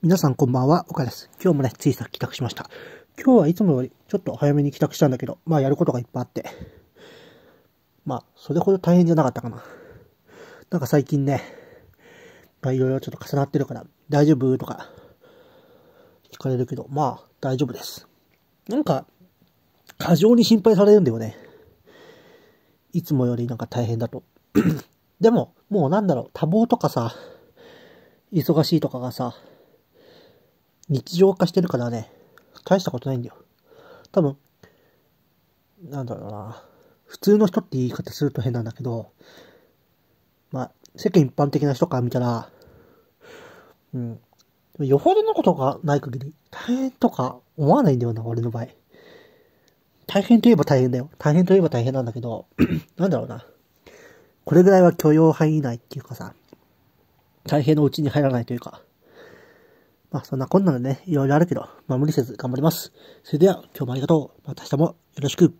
皆さんこんばんは、岡です。今日もね、ついさっき帰宅しました。今日はいつもよりちょっと早めに帰宅したんだけど、まあやることがいっぱいあって。まあ、それほど大変じゃなかったかな。なんか最近ね、まあいろいろちょっと重なってるから、大丈夫とか、聞かれるけど、まあ大丈夫です。なんか、過剰に心配されるんだよね。いつもよりなんか大変だと。でも、もうなんだろう、多忙とかさ、忙しいとかがさ、日常化してるからね、大したことないんだよ。多分、なんだろうな。普通の人って言い方すると変なんだけど、まあ、世間一般的な人から見たら、うん。よほどのことがない限り、大変とか思わないんだよな、俺の場合。大変といえば大変だよ。大変といえば大変なんだけど、なんだろうな。これぐらいは許容範囲内っていうかさ、大変のうちに入らないというか、まあそんなこんなのね、いろいろあるけど、まあ無理せず頑張ります。それでは今日もありがとう。また明日もよろしく。